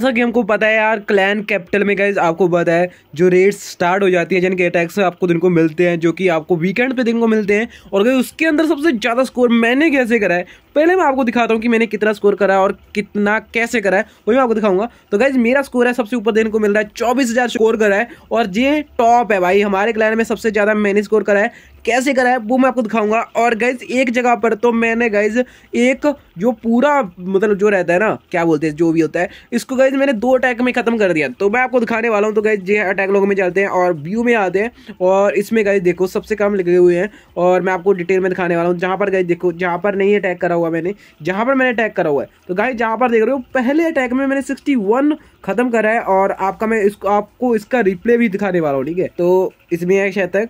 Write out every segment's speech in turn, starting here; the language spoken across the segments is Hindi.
जैसा कि हमको पता है यार क्लैन कैपिटल में गाइज आपको पता है जो रेट्स स्टार्ट हो जाती है जिनके अटैक्स आपको दिन को मिलते हैं जो कि आपको वीकेंड पे दिन को मिलते हैं और गई उसके अंदर सबसे ज़्यादा स्कोर मैंने कैसे करा है पहले मैं आपको दिखाता हूँ कि मैंने कितना स्कोर करा है और कितना कैसे करा है वही मैं आपको दिखाऊंगा तो गाइज मेरा स्कोर है सबसे ऊपर दिन को मिल रहा है चौबीस स्कोर करा है और ये टॉप है भाई हमारे क्लैन में सबसे ज़्यादा मैंने स्कोर करा है कैसे करा है वो मैं आपको दिखाऊंगा और गाइज एक जगह पर तो मैंने गाइज एक जो पूरा मतलब जो रहता है ना क्या बोलते हैं जो भी होता है इसको गाइज मैंने दो अटैक में ख़त्म कर दिया तो मैं आपको दिखाने वाला हूँ तो गाइज ये अटैक लोगों में जाते हैं और व्यू में आते हैं और इसमें गाइज देखो सबसे कम लगे हुए हैं और मैं आपको डिटेल में दिखाने वाला हूँ जहाँ पर गाइज देखो जहाँ पर नहीं अटैक करा हुआ मैंने जहाँ पर मैंने अटैक करा हुआ है तो गाइज जहाँ पर देख रहे हो पहले अटैक में मैंने सिक्सटी ख़त्म करा है और आपका मैं इसको आपको इसका रिप्ले भी दिखाने वाला हूँ ठीक है तो इसमें है शायद तक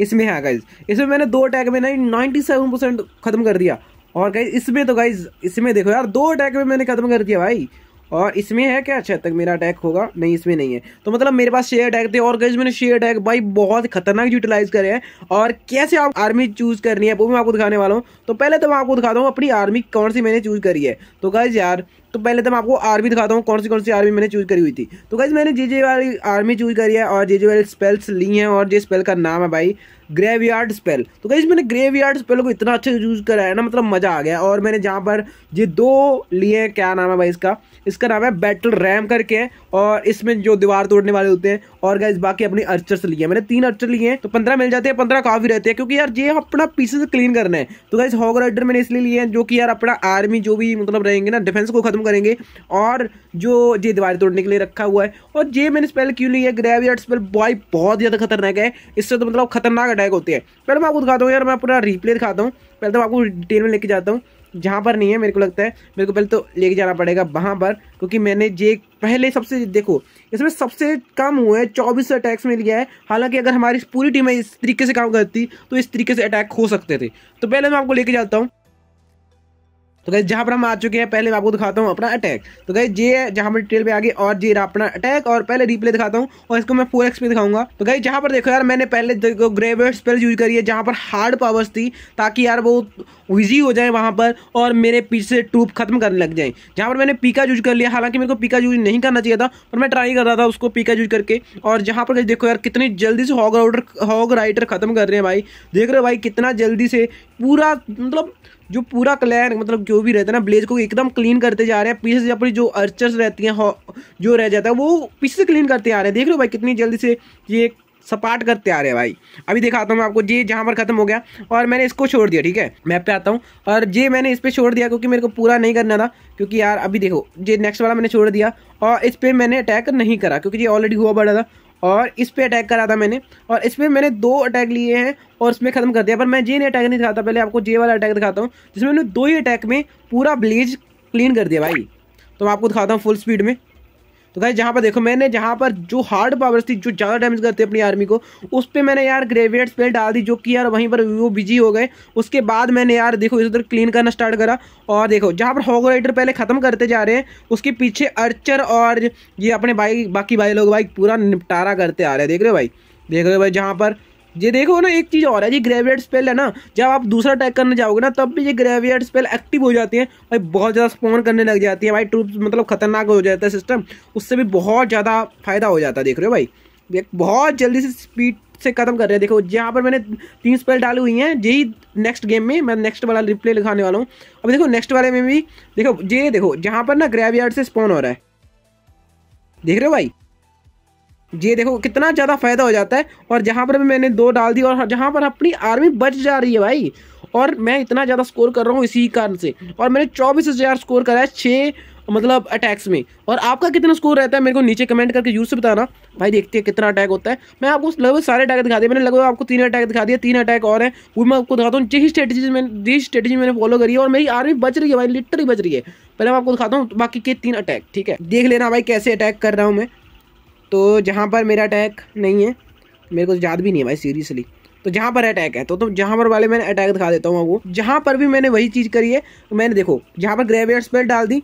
इसमें है गाइज इसमें मैंने दो अटैक में नहीं नाइन्टी सेवन परसेंट खत्म कर दिया और गाइज इसमें तो गाइज इसमें देखो यार दो अटैक में मैंने खत्म कर दिया भाई और इसमें है क्या अच्छा तक मेरा अटैक होगा नहीं इसमें नहीं है तो मतलब मेरे पास शेयर अटैक थे और गाइज मैंने शेयर अटैक भाई बहुत खतरनाक यूटिलाइज करे हैं और कैसे आप आर्मी चूज करनी है वो मैं आपको दिखाने वाला हूँ तो पहले तो मैं आपको दिखाता हूँ अपनी आर्मी कौन सी मैंने चूज करी है तो गाइज यार तो पहले तो मैं आपको आर्मी दिखाता हूँ कौन सी कौन सी आर्मी मैंने चूज करी हुई थी तो गाइज मैंने जे जे वाली आर्मी चूज करी है और जे जे वाली स्पेल्स ली हैं और जे स्पेल का नाम है भाई ग्रेवयार्ड स्पेल तो गाइज मैंने ग्रेवयार्ड स्पेल को इतना अच्छे चूज करा है ना मतलब मज़ा आ गया और मैंने जहाँ पर ये दो लिए हैं क्या नाम है भाई इसका इसका नाम है बैटल रैम करके और इसमें जो दीवार तोड़ने वाले होते हैं और गाइज बाकी अपनी से लिए मैंने तीन अर्चर लिए हैं तो पंद्रह मिल जाते हैं पंद्रह काफ़ी रहते हैं क्योंकि यार ये अपना पीसेस क्लीन करना है तो गाइज हॉग राइडर मैंने इसलिए लिए हैं जो कि यार अपना आर्मी जो भी मतलब रहेंगे ना डिफेंस को खत्म करेंगे और जो जे दीवार तोड़ने के लिए रखा हुआ है और जे मैंने स्पेल क्यों लिया है ग्रेवयार्ड स्पेल बॉय बहुत ज़्यादा खतरनाक है इससे तो मतलब खतरनाक अटैक होते हैं पहले मैं आपको दिखाता हूँ यार मैं पूरा रिप्ले दिखाता हूँ पहले तो आपको डिटेल में लेके जाता हूँ जहाँ पर नहीं है मेरे को लगता है मेरे को पहले तो लेके जाना पड़ेगा वहाँ पर क्योंकि मैंने जे पहले सबसे देखो इसमें सबसे कम हुए हैं चौबीस अटैक्स मिल गया है हालांकि अगर हमारी पूरी टीम इस तरीके से काम करती तो इस तरीके से अटैक हो सकते थे तो पहले मैं आपको लेके जाता हूँ तो गई जहाँ पर हम आ चुके हैं पहले मैं आपको दिखाता हूँ अपना अटैक तो गई ये जहाँ पर डिटेल पे आगे और जी रहा अपना अटैक और पहले रिप्ले दिखाता हूँ और इसको मैं फोर एक्स पे दिखाऊंगा तो गई जहाँ पर देखो यार मैंने पहले देखो ग्रेवेट स्पेल यूज करी है जहाँ पर हार्ड पावर्स थी ताकि यार वो ईजी हो जाए वहाँ पर और मेरे पीछे ट्रूप खत्म करने लग जाए जहाँ पर मैंने पीका यूज कर लिया हालांकि मेरे को पीका यूज नहीं करना चाहिए था पर मैं ट्राई कर रहा था उसको पीका यूज करके और जहाँ पर देखो यार कितनी जल्दी से हॉग राउटर हॉग राइटर खत्म कर रहे हैं भाई देख रहे हो भाई कितना जल्दी से पूरा मतलब जो पूरा क्लैन मतलब जो भी रहता है ना ब्लेज को एकदम क्लीन करते जा रहे हैं पीछे से अपनी जो अर्चर्स रहती हैं जो रह जाता है वो पीछे से क्लीन करते आ रहे हैं देख लो भाई कितनी जल्दी से ये सपाट करते आ रहे हैं भाई अभी दिखाता हूँ मैं आपको ये जहाँ पर खत्म हो गया और मैंने इसको छोड़ दिया ठीक है मैप पे आता हूँ और ये मैंने इस पर छोड़ दिया क्योंकि मेरे को पूरा नहीं करना था क्योंकि यार अभी देखो ये नेक्स्ट वाला मैंने छोड़ दिया और इस पर मैंने अटैक नहीं करा क्योंकि ये ऑलरेडी हुआ बड़ा था और इस पर अटैक करा था मैंने और इसमें मैंने दो अटैक लिए हैं और इसमें ख़त्म कर दिया पर मैं जे नहीं अटैक नहीं दिखाता पहले आपको जे वाला अटैक दिखाता हूँ जिसमें मैंने दो ही अटैक में पूरा ब्लीच क्लीन कर दिया भाई तो मैं आपको दिखाता हूँ फुल स्पीड में तो गाइज जहाँ पर देखो मैंने जहाँ पर जो हार्ड पावर्स थी जो ज़्यादा डैमेज करती अपनी आर्मी को उस पर मैंने यार ग्रेवियड स्पेल डाल दी जो कि यार वहीं पर वो बिजी हो गए उसके बाद मैंने यार देखो इधर क्लीन करना स्टार्ट करा और देखो जहाँ पर हॉग राइडर पहले ख़त्म करते जा रहे हैं उसके पीछे अर्चर और ये अपने भाई बाकी भाई लोग भाई पूरा निपटारा करते आ रहे हैं देख रहे हो भाई देख रहे हो भाई जहाँ पर ये देखो ना एक चीज़ और है जी ग्रेवियड स्पेल है ना जब आप दूसरा अटैक करने जाओगे ना तब भी ये ग्रेवियड स्पेल एक्टिव हो जाती है भाई बहुत ज़्यादा स्पॉन करने लग जाती है भाई ट्रूप मतलब खतरनाक हो जाता है सिस्टम उससे भी बहुत ज़्यादा फायदा हो जाता है देख रहे हो भाई बहुत जल्दी से स्पीड से खत्म कर रहे हैं देखो जहाँ पर मैंने तीन स्पेल डाली हुई हैं यही नेक्स्ट गेम में मैं नेक्स्ट वाला रिप्ले लिखाने वाला हूँ अब देखो नेक्स्ट वाले में भी देखो ये देखो जहाँ पर ना ग्रेवियड से स्पॉन हो रहा है देख रहे हो भाई ये देखो कितना ज़्यादा फ़ायदा हो जाता है और जहाँ पर भी मैंने दो डाल दी और जहाँ पर अपनी आर्मी बच जा रही है भाई और मैं इतना ज़्यादा स्कोर कर रहा हूँ इसी कारण से और मैंने चौबीस हज़ार स्कोर करा है छः मतलब अटैक्स में और आपका कितना स्कोर रहता है मेरे को नीचे कमेंट करके यूज से बताना भाई देखते हैं कितना अटैक होता है मैं आपको लगभग सारे अटैक दिखा दिए मैंने लगभग आपको तीन अटैक दिखा दिया तीन अटैक और हैं वो मैं आपको दिखाता हूँ जिस स्ट्रेटेजी मैंने जिस स्ट्रेटेजी मैंने फॉलो करी है और मेरी आर्मी बच रही है भाई लिटरी बच रही है पहले मैं आपको दिखाता हूँ बाकी के तीन अटैक ठीक है देख लेना भाई कैसे अटैक कर रहा हूँ मैं तो जहाँ पर मेरा अटैक नहीं है मेरे को याद भी नहीं है भाई सीरियसली तो जहाँ पर अटैक है तो तो जहाँ पर वाले मैंने अटैक दिखा देता हूँ आपको जहाँ पर भी मैंने वही चीज़ करी है तो मैंने देखो जहाँ पर ग्रेवियर स्पेल डाल दी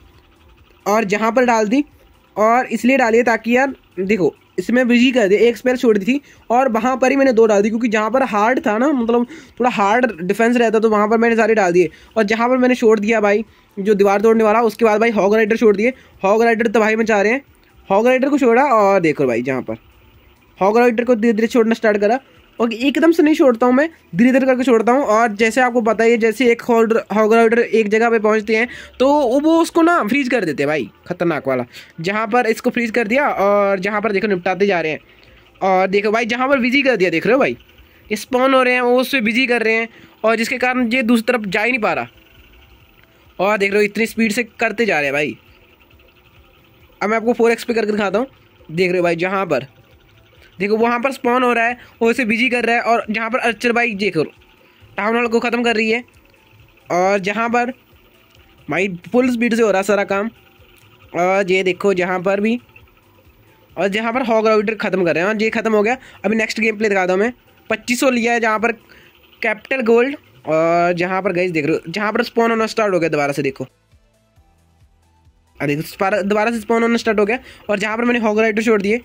और जहाँ पर डाल दी और इसलिए डालिए ताकि यार देखो इसमें बिजी कर दिया एक स्पेल छोड़ दी थी और वहाँ पर ही मैंने दो डाल दी क्योंकि जहाँ पर हार्ड था ना मतलब थोड़ा हार्ड डिफेंस रहता तो वहाँ पर मैंने सारे डाल दिए और जहाँ पर मैंने छोड़ दिया भाई जो दीवार तोड़ने वाला उसके बाद भाई हॉग राइडर छोड़ दिए हॉग राइडर तो भाई मचा रहे हैं हॉग राइडर को छोड़ा और देखो भाई जहाँ पर हॉग राइडर को धीरे धीरे छोड़ना स्टार्ट करा और एकदम से नहीं छोड़ता हूँ मैं धीरे धीरे करके छोड़ता हूँ और जैसे आपको पता ही जैसे एक हॉग राइडर एक जगह पे पहुँचते हैं तो वो उसको ना फ्रीज कर देते हैं भाई खतरनाक वाला जहाँ पर इसको फ्रीज कर दिया और जहाँ पर देखो निपटाते जा रहे हैं और देखो भाई जहाँ पर बिजी कर दिया देख रहे हो भाई स्पॉन हो रहे हैं वो उससे बिजी कर रहे हैं और जिसके कारण ये दूसरी तरफ जा ही नहीं पा रहा और देख रहे हो इतनी स्पीड से करते जा रहे हैं भाई अब मैं आपको फोर एक्स पे करके दिखाता हूँ देख रहे हो भाई जहाँ पर देखो वहाँ पर स्पॉन हो रहा है वो इसे बिजी कर रहा है और जहाँ पर अर्चर भाई देखो टाउन हॉल को ख़त्म कर रही है और जहाँ पर भाई फुल स्पीड से हो रहा सारा काम और ये देखो जहाँ पर भी और जहाँ पर हॉक राउटर ख़त्म कर रहे हैं ये ख़त्म हो गया अभी नेक्स्ट गेम प्ले दिखाता हूँ मैं पच्चीस लिया है जहाँ पर कैपिटल गोल्ड और जहाँ पर गई देख रहे हो जहाँ पर स्पॉन होना स्टार्ट हो गया दोबारा से देखो अरे तो दोबारा से स्पॉन होना स्टार्ट हो गया और जहाँ पर मैंने हॉगराइटर छोड़ दिए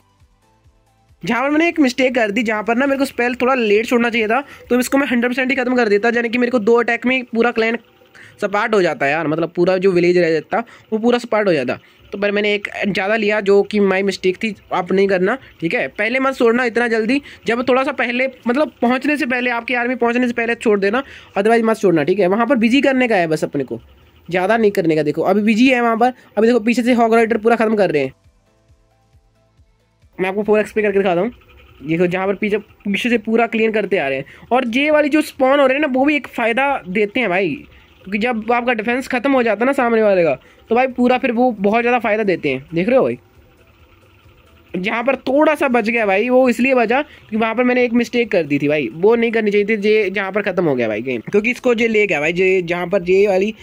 जहाँ पर मैंने एक मिस्टेक कर दी जहाँ पर ना मेरे को स्पेल थोड़ा लेट छोड़ना चाहिए था तो इसको मैं हंड्रेड परसेंट ही खत्म कर देता यानी कि मेरे को दो अटैक में पूरा क्लैन सपाट हो जाता है यार मतलब पूरा जो विलेज रह जाता वो पूरा सपाट हो जाता तो पर मैंने एक ज़्यादा लिया जो कि माई मिस्टेक थी आप नहीं करना ठीक है पहले मत छोड़ना इतना जल्दी जब थोड़ा सा पहले मतलब पहुँचने से पहले आपकी आर्मी पहुँचने से पहले छोड़ देना अदरवाइज मत छोड़ना ठीक है वहाँ पर बिजी करने का है बस अपने को ज़्यादा नहीं करने का देखो अभी बिजी है वहाँ पर अभी देखो पीछे से हॉगराइटर पूरा ख़त्म कर रहे हैं मैं आपको पूरा एक्सप्लेन करके दिखाता हूँ देखो जहाँ पर पीछे पीछे से पूरा क्लीन करते आ रहे हैं और जे वाली जो स्पॉन हो रहे हैं ना वो भी एक फ़ायदा देते हैं भाई क्योंकि जब आपका डिफेंस ख़त्म हो जाता है ना सामने वाले का तो भाई पूरा फिर वो बहुत ज़्यादा फ़ायदा देते हैं देख रहे हो भाई जहाँ पर थोड़ा सा बच गया भाई वो इसलिए बचा कि वहाँ पर मैंने एक मिस्टेक कर दी थी भाई वो नहीं करनी चाहिए थी जे जहाँ पर ख़त्म हो गया भाई गेम क्योंकि इसको जे ले गया भाई जे जहाँ पर जे वाली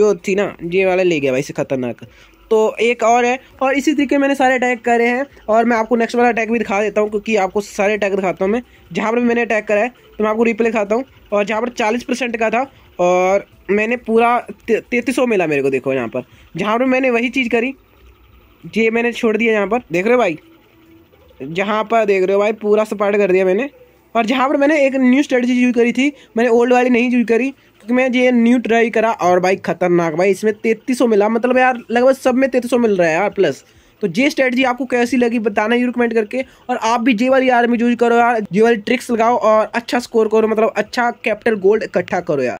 जो थी ना जे वाला ले गया भाई इसे खतरनाक तो एक और है और इसी तरीके मैंने सारे अटैक करे हैं और मैं आपको नेक्स्ट वाला अटैक भी दिखा देता हूँ क्योंकि आपको सारे अटैक दिखाता हूँ मैं जहाँ पर मैंने अटैक करा है तो मैं आपको रिप्ले दिखाता हूँ और जहाँ पर चालीस परसेंट का था और मैंने पूरा तैतीस मिला मेरे को देखो यहाँ पर जहाँ पर मैंने वही चीज़ करी ये मैंने छोड़ दिया यहाँ पर देख रहे हो भाई जहाँ पर देख रहे हो भाई पूरा सपाट कर दिया मैंने और जहाँ पर मैंने एक न्यू स्ट्रेटजी यूज करी थी मैंने ओल्ड वाली नहीं यूज करी क्योंकि मैं ये न्यू ट्राई करा और भाई खतरनाक भाई इसमें तैतीस मिला मतलब यार लगभग सब में तैतीस मिल रहा है यार प्लस तो जे स्ट्रेटजी आपको कैसी लगी बताना जरूर रिकमेंड करके और आप भी जे वाली आर्मी यूज करो यार जे वाली ट्रिक्स लगाओ और अच्छा स्कोर करो मतलब अच्छा कैपिटल गोल्ड इकट्ठा करो यार